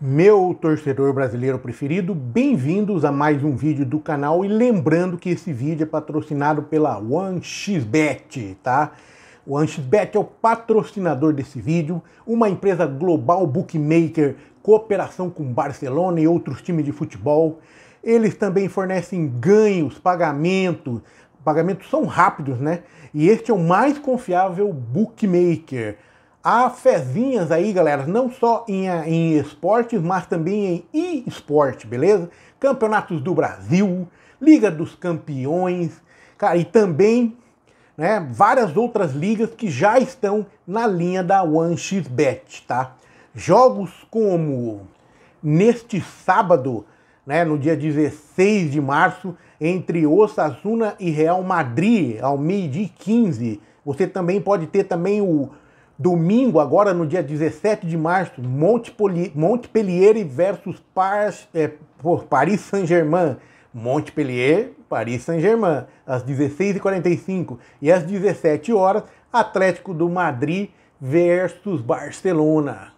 Meu torcedor brasileiro preferido, bem-vindos a mais um vídeo do canal e lembrando que esse vídeo é patrocinado pela OneXBet, tá? O OneXBet é o patrocinador desse vídeo, uma empresa global bookmaker, cooperação com Barcelona e outros times de futebol. Eles também fornecem ganhos, pagamentos, pagamentos são rápidos, né? E este é o mais confiável bookmaker Há fezinhas aí, galera, não só em, eh, em esportes, mas também em e-esporte, beleza? Campeonatos do Brasil, Liga dos Campeões, cara, e também né, várias outras ligas que já estão na linha da OneXBet, tá? Jogos como neste sábado, né, no dia 16 de março, entre Osasuna e Real Madrid, ao meio-dia 15. Você também pode ter também o Domingo, agora no dia 17 de março, Montpellier versus Paris, é, Paris Saint-Germain. Montpellier, Paris Saint-Germain, às 16h45. E às 17 horas, Atlético do Madrid versus Barcelona.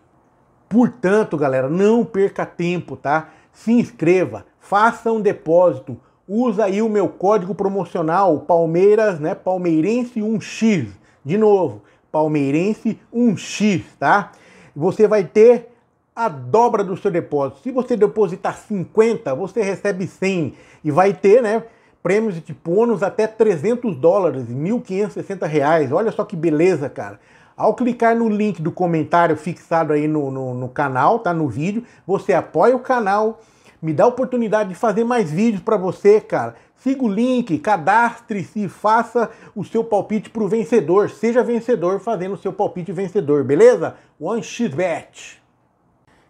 Portanto, galera, não perca tempo, tá? Se inscreva, faça um depósito, usa aí o meu código promocional Palmeiras, né, Palmeirense 1x. De novo, palmeirense 1x, tá? Você vai ter a dobra do seu depósito. Se você depositar 50, você recebe 100 e vai ter, né, prêmios de bônus até 300 dólares, 1.560 reais. Olha só que beleza, cara. Ao clicar no link do comentário fixado aí no, no, no canal, tá no vídeo, você apoia o canal, me dá a oportunidade de fazer mais vídeos para você, cara. Siga o link, cadastre-se, faça o seu palpite para o vencedor. Seja vencedor fazendo o seu palpite vencedor, beleza? One xbet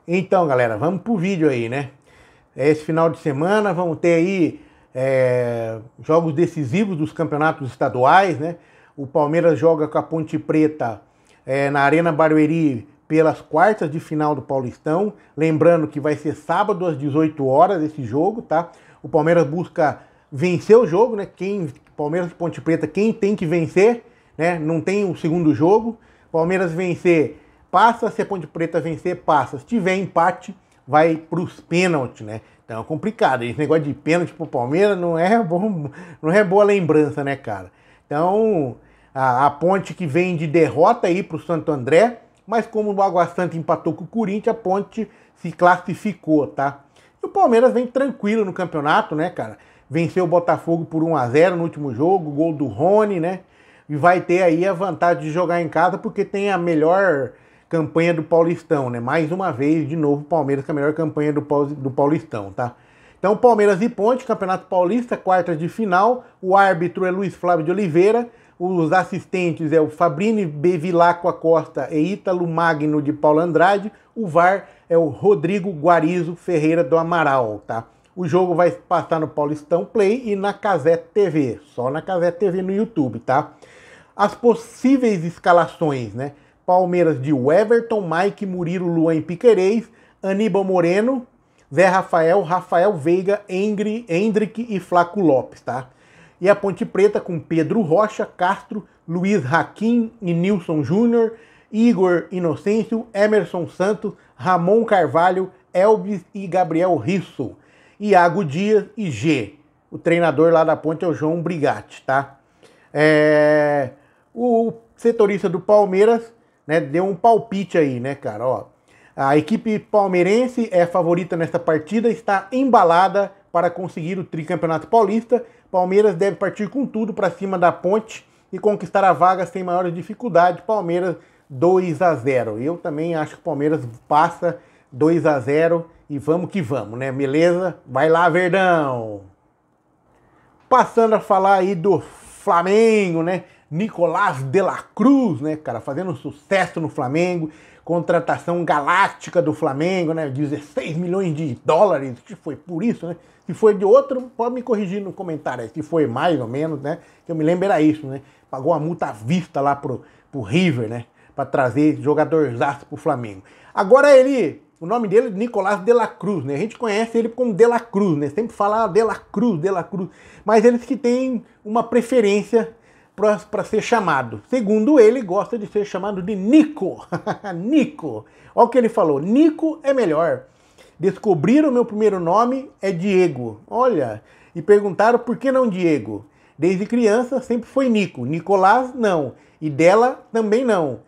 Então, galera, vamos pro vídeo aí, né? É esse final de semana vamos ter aí é, jogos decisivos dos campeonatos estaduais, né? O Palmeiras joga com a Ponte Preta é, na Arena Barueri pelas quartas de final do Paulistão. Lembrando que vai ser sábado às 18 horas esse jogo, tá? O Palmeiras busca vencer o jogo, né? Quem Palmeiras e Ponte Preta, quem tem que vencer, né? Não tem o segundo jogo. Palmeiras vencer, passa. Se a Ponte Preta vencer, passa. Se tiver empate, vai para os pênaltis, né? Então é complicado. Esse negócio de pênalti o Palmeiras não é bom, não é boa lembrança, né, cara? Então a, a Ponte que vem de derrota aí para o Santo André, mas como o Água Santa empatou com o Corinthians, a Ponte se classificou, tá? E o Palmeiras vem tranquilo no campeonato, né, cara? venceu o Botafogo por 1 a 0 no último jogo, gol do Rony, né? E vai ter aí a vantagem de jogar em casa porque tem a melhor campanha do Paulistão, né? Mais uma vez, de novo, o Palmeiras com a melhor campanha do, do Paulistão, tá? Então, Palmeiras e Ponte, Campeonato Paulista, quartas de final. O árbitro é Luiz Flávio de Oliveira. Os assistentes é o Fabrini Bevilacqua Costa e Ítalo Magno de Paulo Andrade. O VAR é o Rodrigo Guarizo Ferreira do Amaral, tá? O jogo vai passar no Paulistão Play e na Casé TV, só na Casé TV no YouTube, tá? As possíveis escalações, né? Palmeiras de Everton, Mike, Murilo, Luan Piquerez, Aníbal Moreno, Zé Rafael, Rafael Veiga, Engri, Hendrick e Flaco Lopes, tá? E a Ponte Preta com Pedro Rocha, Castro, Luiz Raquim e Nilson Júnior, Igor Inocêncio, Emerson Santos, Ramon Carvalho, Elvis e Gabriel Risso. Iago Dias e G. O treinador lá da ponte é o João Brigatti, tá? É... O setorista do Palmeiras né, deu um palpite aí, né, cara? Ó, a equipe palmeirense é favorita nesta partida, está embalada para conseguir o tricampeonato paulista. Palmeiras deve partir com tudo para cima da ponte e conquistar a vaga sem maiores dificuldades. Palmeiras 2 a 0. Eu também acho que o Palmeiras passa 2 a 0 e vamos que vamos, né? Beleza? Vai lá, Verdão! Passando a falar aí do Flamengo, né? Nicolás de la Cruz, né, cara, fazendo sucesso no Flamengo, contratação galáctica do Flamengo, né, 16 milhões de dólares, que foi por isso, né, se foi de outro, pode me corrigir no comentário aí, se foi mais ou menos, né, que eu me lembro era isso, né, pagou uma multa à vista lá pro, pro River, né, para trazer jogadorzaço pro Flamengo. Agora ele o nome dele é Nicolás de la Cruz, né? A gente conhece ele como de la Cruz, né? Sempre fala de la Cruz, de la Cruz. Mas eles que têm uma preferência para ser chamado. Segundo ele, gosta de ser chamado de Nico. Nico. Olha o que ele falou. Nico é melhor. Descobriram o meu primeiro nome é Diego. Olha, e perguntaram por que não Diego. Desde criança sempre foi Nico. Nicolás não. E dela também não.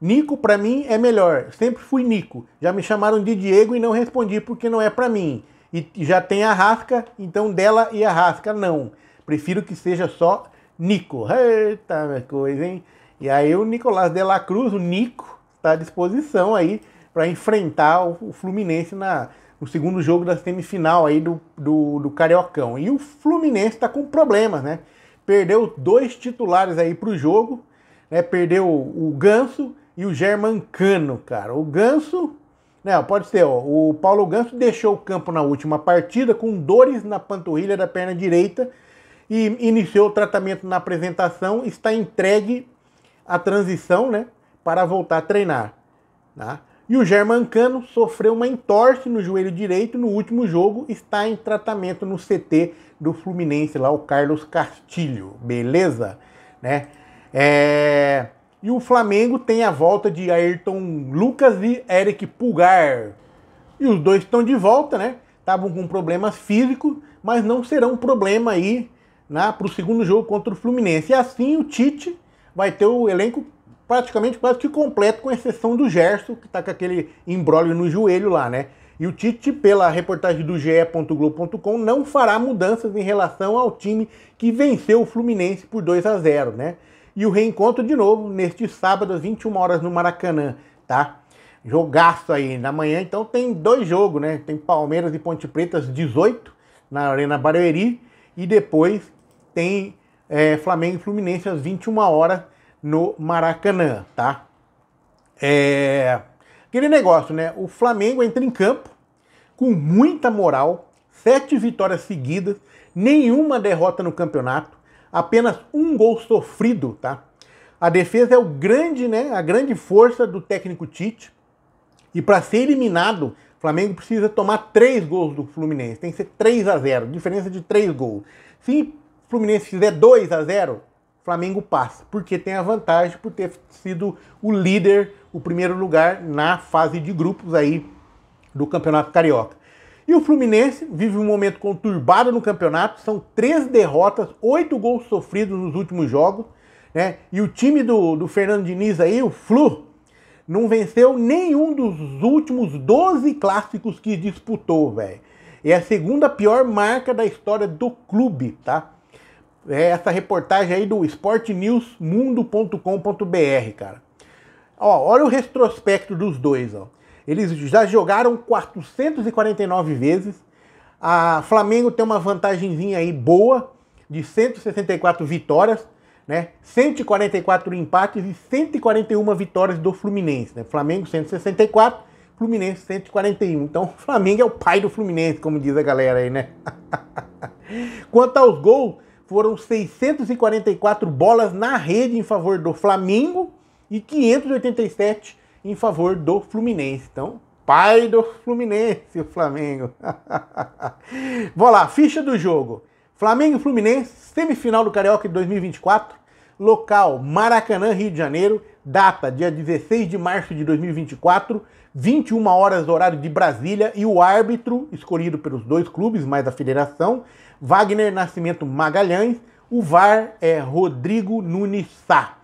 Nico para mim é melhor. Sempre fui Nico. Já me chamaram de Diego e não respondi porque não é para mim. E já tem a rasca, então dela e a rasca não. Prefiro que seja só Nico. Eita, minha coisa, hein? E aí o Nicolás de la Cruz, o Nico, está à disposição aí para enfrentar o Fluminense na, no segundo jogo da semifinal aí do, do, do Cariocão. E o Fluminense está com problemas, né? Perdeu dois titulares aí para o jogo, né? Perdeu o Ganso e o Germancano, cara. O Ganso, né, pode ser, ó, o Paulo Ganso deixou o campo na última partida com dores na panturrilha da perna direita e iniciou o tratamento na apresentação, está entregue a transição, né, para voltar a treinar, né? E o Germancano sofreu uma entorse no joelho direito no último jogo, está em tratamento no CT do Fluminense lá, o Carlos Castilho, beleza? Né? É... E o Flamengo tem a volta de Ayrton Lucas e Eric Pulgar. E os dois estão de volta, né? Estavam com problemas físicos, mas não serão um problema aí né, para o segundo jogo contra o Fluminense. E assim o Tite vai ter o elenco praticamente quase que completo, com exceção do Gerson, que está com aquele embrólio no joelho lá, né? E o Tite, pela reportagem do ge.globo.com, não fará mudanças em relação ao time que venceu o Fluminense por 2 a 0, né? E o reencontro de novo neste sábado às 21 horas no Maracanã, tá? Jogaço aí na manhã, então tem dois jogos, né? Tem Palmeiras e Ponte Preta às 18 na Arena Barueri e depois tem é, Flamengo e Fluminense às 21 horas no Maracanã, tá? É... Aquele negócio, né? O Flamengo entra em campo com muita moral, sete vitórias seguidas, nenhuma derrota no campeonato, apenas um gol sofrido, tá? A defesa é o grande, né, a grande força do técnico Tite. E para ser eliminado, o Flamengo precisa tomar três gols do Fluminense. Tem que ser 3 a 0, diferença de três gols. Se o Fluminense fizer 2 a 0, Flamengo passa, porque tem a vantagem por ter sido o líder, o primeiro lugar na fase de grupos aí do Campeonato Carioca. E o Fluminense vive um momento conturbado no campeonato. São três derrotas, oito gols sofridos nos últimos jogos. Né? E o time do, do Fernando Diniz aí, o Flu, não venceu nenhum dos últimos 12 clássicos que disputou, velho. É a segunda pior marca da história do clube, tá? É essa reportagem aí do esportenewsmundo.com.br, cara. Ó, olha o retrospecto dos dois, ó. Eles já jogaram 449 vezes. A Flamengo tem uma vantagemzinha aí boa de 164 vitórias, né? 144 empates e 141 vitórias do Fluminense, né? Flamengo 164, Fluminense 141. Então, o Flamengo é o pai do Fluminense, como diz a galera aí, né? Quanto aos gols, foram 644 bolas na rede em favor do Flamengo e 587 em favor do Fluminense. Então, pai do Fluminense, o Flamengo. Vou lá, ficha do jogo. Flamengo e Fluminense, semifinal do Carioca de 2024, local Maracanã, Rio de Janeiro, data dia 16 de março de 2024, 21 horas horário de Brasília e o árbitro escolhido pelos dois clubes, mais a federação, Wagner Nascimento Magalhães, o VAR é Rodrigo Nunes Sá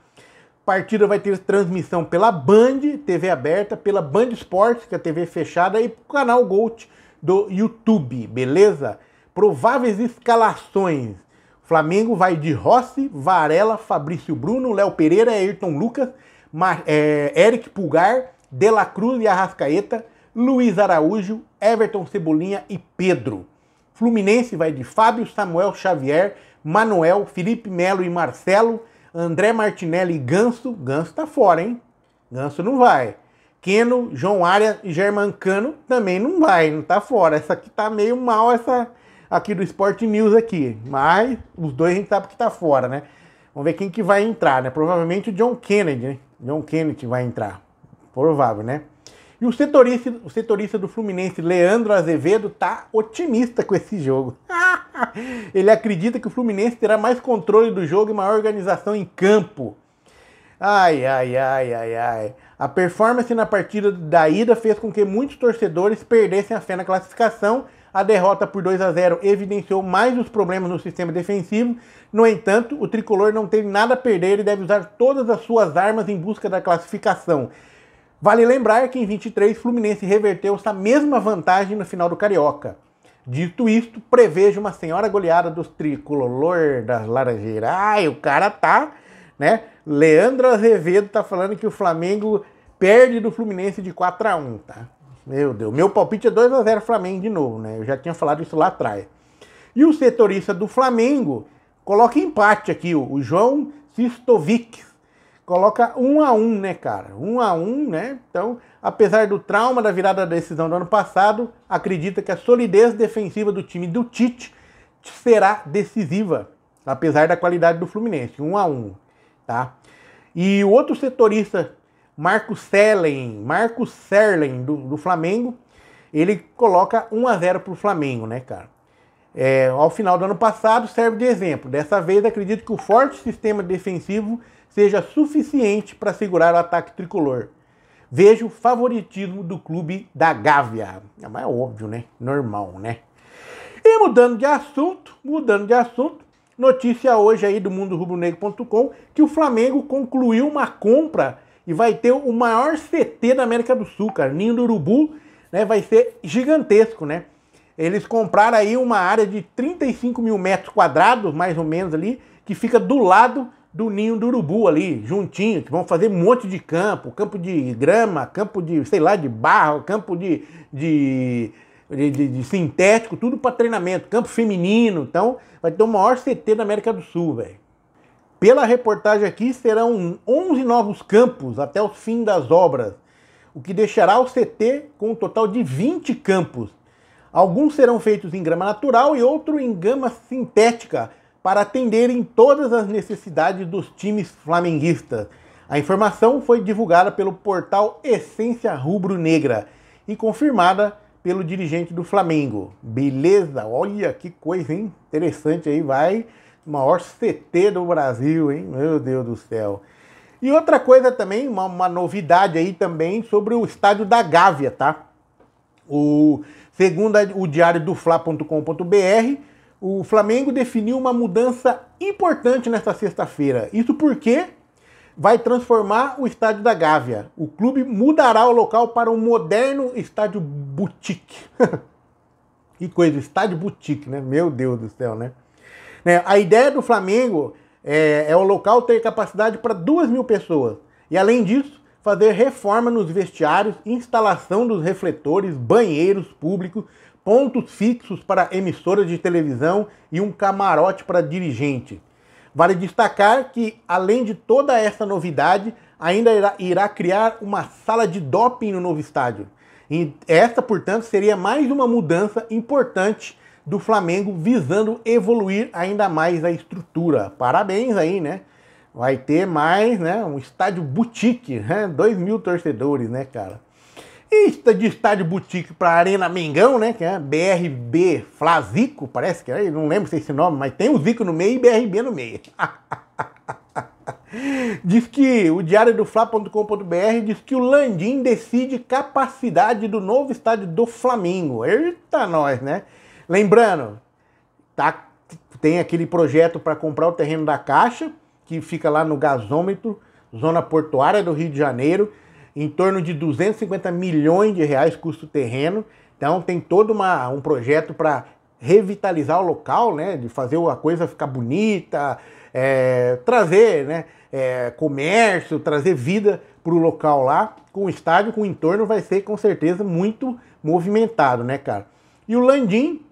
partida vai ter transmissão pela Band, TV aberta, pela Band Esportes, que é a TV fechada, e pro canal Gold do YouTube, beleza? Prováveis escalações. Flamengo vai de Rossi, Varela, Fabrício Bruno, Léo Pereira, Ayrton Lucas, Mar é, Eric Pulgar, De La Cruz e Arrascaeta, Luiz Araújo, Everton Cebolinha e Pedro. Fluminense vai de Fábio, Samuel Xavier, Manuel, Felipe Melo e Marcelo, André Martinelli e Ganso. Ganso tá fora, hein? Ganso não vai. Keno, João Área e Germancano também não vai, não tá fora. Essa aqui tá meio mal, essa aqui do Sport News aqui. Mas os dois a gente sabe que tá fora, né? Vamos ver quem que vai entrar, né? Provavelmente o John Kennedy, né? John Kennedy vai entrar. Provável, né? E o setorista, o setorista do Fluminense, Leandro Azevedo, tá otimista com esse jogo. Ele acredita que o Fluminense terá mais controle do jogo e maior organização em campo. Ai, ai, ai, ai, ai. A performance na partida da ida fez com que muitos torcedores perdessem a fé na classificação. A derrota por 2 a 0 evidenciou mais os problemas no sistema defensivo. No entanto, o tricolor não teve nada a perder e deve usar todas as suas armas em busca da classificação. Vale lembrar que em 23 Fluminense reverteu essa mesma vantagem no final do Carioca. Dito isto, prevejo uma senhora goleada dos tricolor das Laranjeiras. Ai, o cara tá, né? Leandro Azevedo tá falando que o Flamengo perde do Fluminense de 4 a 1, tá? Meu Deus, meu palpite é 2 a 0 Flamengo de novo, né? Eu já tinha falado isso lá atrás. E o setorista do Flamengo coloca empate aqui, o João Sistovic, coloca um a um, né, cara? Um a um, né? Então, apesar do trauma da virada da decisão do ano passado, acredita que a solidez defensiva do time do Tite será decisiva, apesar da qualidade do Fluminense, um a um, tá? E o outro setorista, Marcos Selen, Marcos Serlen do, do, Flamengo, ele coloca 1 a 0 para o Flamengo, né, cara? É, ao final do ano passado serve de exemplo. Dessa vez acredito que o forte sistema defensivo seja suficiente para segurar o ataque tricolor. Vejo favoritismo do clube da Gávea. Ah, é mais óbvio, né? Normal, né? E mudando de assunto, mudando de assunto, notícia hoje aí do mundo rubro-negro.com que o Flamengo concluiu uma compra e vai ter o maior CT da América do Sul, cara. Ninho do Urubu, né? Vai ser gigantesco, né? Eles compraram aí uma área de 35 mil metros quadrados, mais ou menos ali, que fica do lado do ninho do urubu ali, juntinho, que vão fazer um monte de campo, campo de grama, campo de, sei lá, de barro, campo de, de, de, de, de sintético, tudo para treinamento, campo feminino. Então, vai ter o maior CT da América do Sul, velho. Pela reportagem aqui, serão 11 novos campos até o fim das obras, o que deixará o CT com um total de 20 campos. Alguns serão feitos em grama natural e outro em grama sintética, para atenderem todas as necessidades dos times flamenguistas. A informação foi divulgada pelo portal Essência Rubro Negra e confirmada pelo dirigente do Flamengo. Beleza, olha que coisa hein? interessante aí, vai maior CT do Brasil, hein? Meu Deus do céu. E outra coisa também, uma, uma novidade aí também sobre o estádio da Gávea, tá? O segundo o diário do fla.com.br, o Flamengo definiu uma mudança importante nesta sexta-feira. Isso porque vai transformar o estádio da Gávea. O clube mudará o local para um moderno estádio boutique. que coisa, estádio boutique, né? Meu Deus do céu, né? né? A ideia do Flamengo é, é o local ter capacidade para duas mil pessoas. E além disso, fazer reforma nos vestiários, instalação dos refletores, banheiros públicos, pontos fixos para emissoras de televisão e um camarote para dirigente. Vale destacar que, além de toda essa novidade, ainda irá, irá criar uma sala de doping no novo estádio. E essa, portanto, seria mais uma mudança importante do Flamengo visando evoluir ainda mais a estrutura. Parabéns aí, né? Vai ter mais, né? Um estádio boutique, né? 2 mil torcedores, né, cara? Esta de estádio boutique para Arena Mengão, né? Que é BRB Flazico, parece que é, não lembro se é esse nome, mas tem o Zico no meio e BRB no meio. diz que o diário do Fla.com.br diz que o Landim decide capacidade do novo estádio do Flamengo. Eita, nós, né? Lembrando, tá, tem aquele projeto para comprar o terreno da Caixa, que fica lá no gasômetro, zona portuária do Rio de Janeiro em torno de 250 milhões de reais custo terreno. Então tem todo uma, um projeto para revitalizar o local, né, de fazer a coisa ficar bonita, é, trazer né, é, comércio, trazer vida para o local lá. Com o estádio, com o entorno, vai ser com certeza muito movimentado, né, cara? E o Landim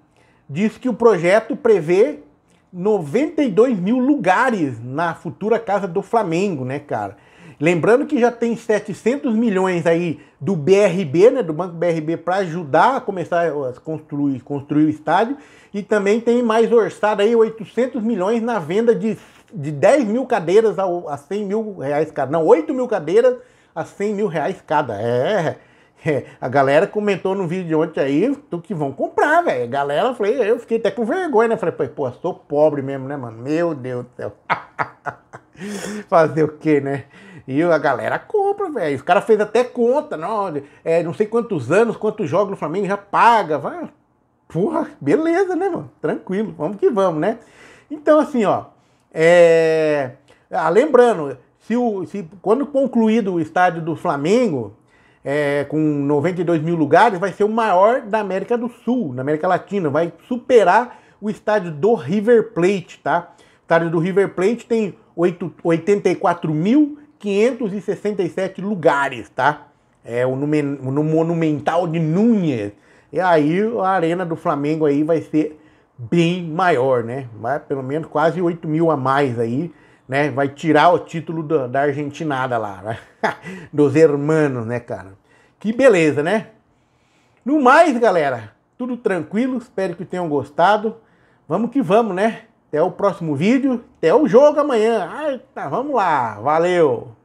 diz que o projeto prevê 92 mil lugares na futura casa do Flamengo, né, cara? Lembrando que já tem 700 milhões aí do BRB, né, do Banco BRB, para ajudar a começar a construir, construir o estádio. E também tem mais orçado aí 800 milhões na venda de, de 10 mil cadeiras a, a 100 mil reais cada. Não, 8 mil cadeiras a 100 mil reais cada. É, é, é, a galera comentou no vídeo de ontem aí do que vão comprar, velho. A galera, falei, eu fiquei até com vergonha, né? Falei, pô, sou pobre mesmo, né, mano? Meu Deus do céu. Fazer o quê, né? E a galera compra, velho. Os caras fez até conta, não, é, não sei quantos anos, quantos jogos no Flamengo já paga. Vai. Porra, beleza, né, mano? Tranquilo, vamos que vamos, né? Então, assim, ó. É... Ah, lembrando, se, o, se quando concluído o estádio do Flamengo, é, com 92 mil lugares, vai ser o maior da América do Sul, na América Latina. Vai superar o estádio do River Plate, tá? O estádio do River Plate tem 8, 84 mil 567 lugares, tá? É o, no Monumental de Núñez. E aí a Arena do Flamengo aí vai ser bem maior, né? Vai pelo menos quase 8 mil a mais aí, né? Vai tirar o título da, da Argentinada lá, né? dos hermanos, né, cara? Que beleza, né? No mais, galera, tudo tranquilo. Espero que tenham gostado. Vamos que vamos, né? Até o próximo vídeo, até o jogo amanhã. ai tá, vamos lá, valeu!